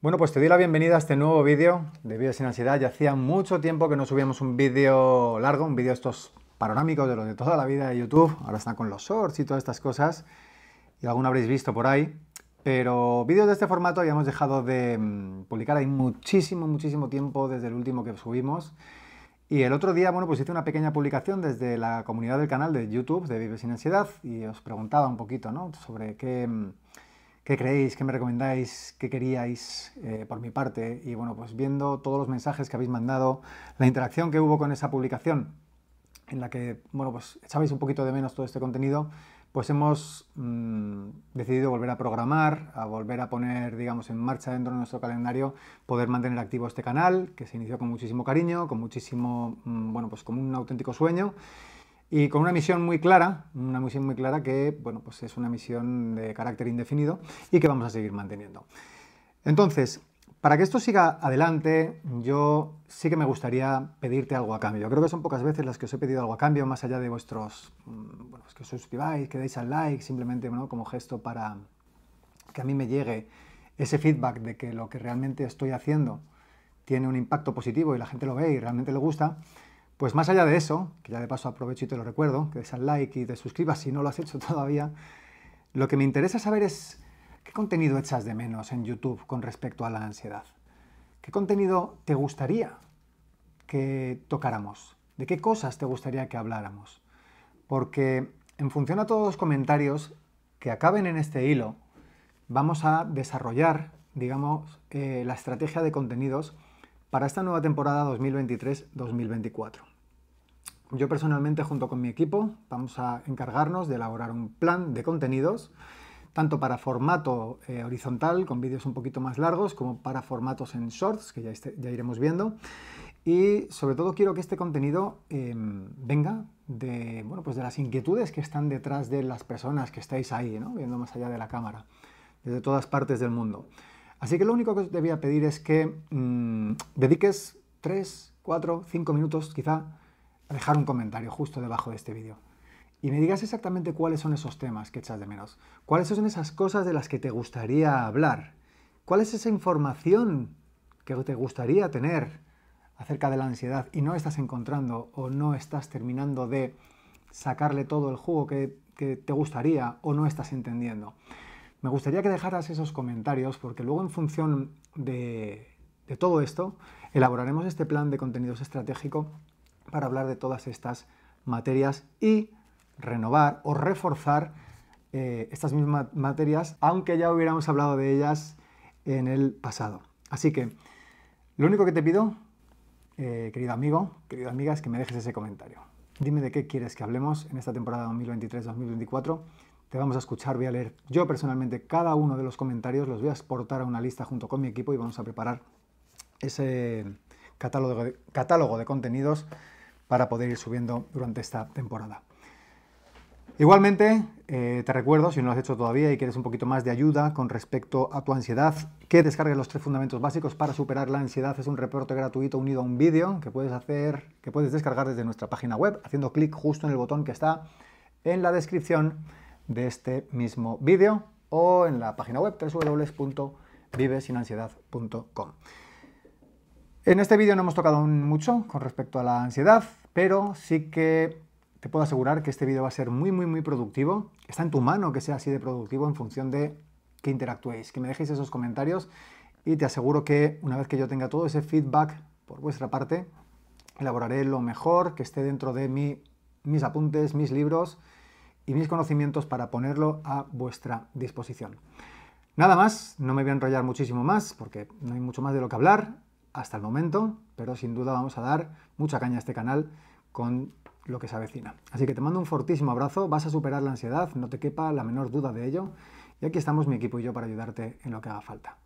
Bueno, pues te doy la bienvenida a este nuevo vídeo de Vives sin ansiedad. Ya hacía mucho tiempo que no subíamos un vídeo largo, un vídeo estos panorámicos de lo de toda la vida de YouTube. Ahora están con los shorts y todas estas cosas. Y alguno habréis visto por ahí. Pero vídeos de este formato ya hemos dejado de mm, publicar. Hay muchísimo, muchísimo tiempo desde el último que subimos. Y el otro día, bueno, pues hice una pequeña publicación desde la comunidad del canal de YouTube de Vives sin ansiedad y os preguntaba un poquito, ¿no? Sobre qué mm, qué creéis, qué me recomendáis, qué queríais eh, por mi parte. Y bueno, pues viendo todos los mensajes que habéis mandado, la interacción que hubo con esa publicación, en la que, bueno, pues echabais un poquito de menos todo este contenido, pues hemos mm, decidido volver a programar, a volver a poner, digamos, en marcha dentro de nuestro calendario, poder mantener activo este canal, que se inició con muchísimo cariño, con muchísimo, mm, bueno, pues como un auténtico sueño y con una misión muy clara, una misión muy clara que, bueno, pues es una misión de carácter indefinido y que vamos a seguir manteniendo. Entonces, para que esto siga adelante, yo sí que me gustaría pedirte algo a cambio. creo que son pocas veces las que os he pedido algo a cambio, más allá de vuestros, mm, bueno, pues que os suscribáis, que deis al like, simplemente como gesto para que a mí me llegue ese feedback de que lo que realmente estoy haciendo tiene un impacto positivo y la gente lo ve y realmente le gusta. Pues más allá de eso, que ya de paso aprovecho y te lo recuerdo, que des al like y te suscribas si no lo has hecho todavía, lo que me interesa saber es qué contenido echas de menos en YouTube con respecto a la ansiedad. ¿Qué contenido te gustaría que tocáramos? ¿De qué cosas te gustaría que habláramos? Porque en función a todos los comentarios que acaben en este hilo, vamos a desarrollar, digamos, eh, la estrategia de contenidos para esta nueva temporada 2023-2024. Yo personalmente, junto con mi equipo, vamos a encargarnos de elaborar un plan de contenidos, tanto para formato eh, horizontal, con vídeos un poquito más largos, como para formatos en shorts, que ya, este, iremos viendo. Y sobre todo quiero que este contenido em, venga de, bueno, pues de las inquietudes que están detrás de las personas que estáis ahí, ¿no? viendo más allá de la cámara, desde todas partes del mundo. Así que lo único que os debía pedir es que mm, dediques 3, 4, 5 minutos quizá a dejar un comentario justo debajo de este vídeo y me digas exactamente cuáles son esos temas que echas de menos, cuáles son esas cosas de las que te gustaría hablar, cuál es esa información que te gustaría tener acerca de la ansiedad y no estás encontrando o no estás terminando de sacarle todo el jugo que, que te gustaría o no estás entendiendo. Me gustaría que dejaras esos comentarios porque luego en función de de todo esto, elaboraremos este plan de contenidos estratégico para hablar de todas estas materias y renovar o reforzar eh, estas mismas materias, aunque ya hubiéramos hablado de ellas en el pasado. Así que lo único que te pido, eh, querido amigo, querida amiga, es que me dejes ese comentario. Dime de qué quieres que hablemos en esta temporada 2023-2024. Te vamos a escuchar, voy a leer yo personalmente cada uno de los comentarios, los voy a exportar a una lista junto con mi equipo y vamos a preparar ese catálogo de, contenidos para poder ir subiendo durante esta temporada. Igualmente, eh, te recuerdo, si no lo has hecho todavía y quieres un poquito más de ayuda con respecto a tu ansiedad, que descargues los tres fundamentos básicos para superar la ansiedad. Es un reporte gratuito unido a un vídeo que puedes hacer, que puedes descargar desde nuestra página web, haciendo clic justo en el botón que está en la descripción de este mismo vídeo o en la página web www.vivesinansiedad.com. En este vídeo no hemos tocado mucho con respecto a la ansiedad, pero sí que te puedo asegurar que este vídeo va a ser muy, muy, muy productivo. Está en tu mano que sea así de productivo en función de que interactuéis, que me dejéis esos comentarios y te aseguro que una vez que yo tenga todo ese feedback por vuestra parte, elaboraré lo mejor que esté dentro de mí, mis apuntes, mis libros y mis conocimientos para ponerlo a vuestra disposición. Nada más, no me voy a enrollar muchísimo más porque no hay mucho más de lo que hablar hasta el momento, pero sin duda vamos a dar mucha caña a este canal con lo que se avecina. Así que te mando un fortísimo abrazo, vas a superar la ansiedad, no te quepa la menor duda de ello, y aquí estamos mi equipo y yo para ayudarte en lo que haga falta.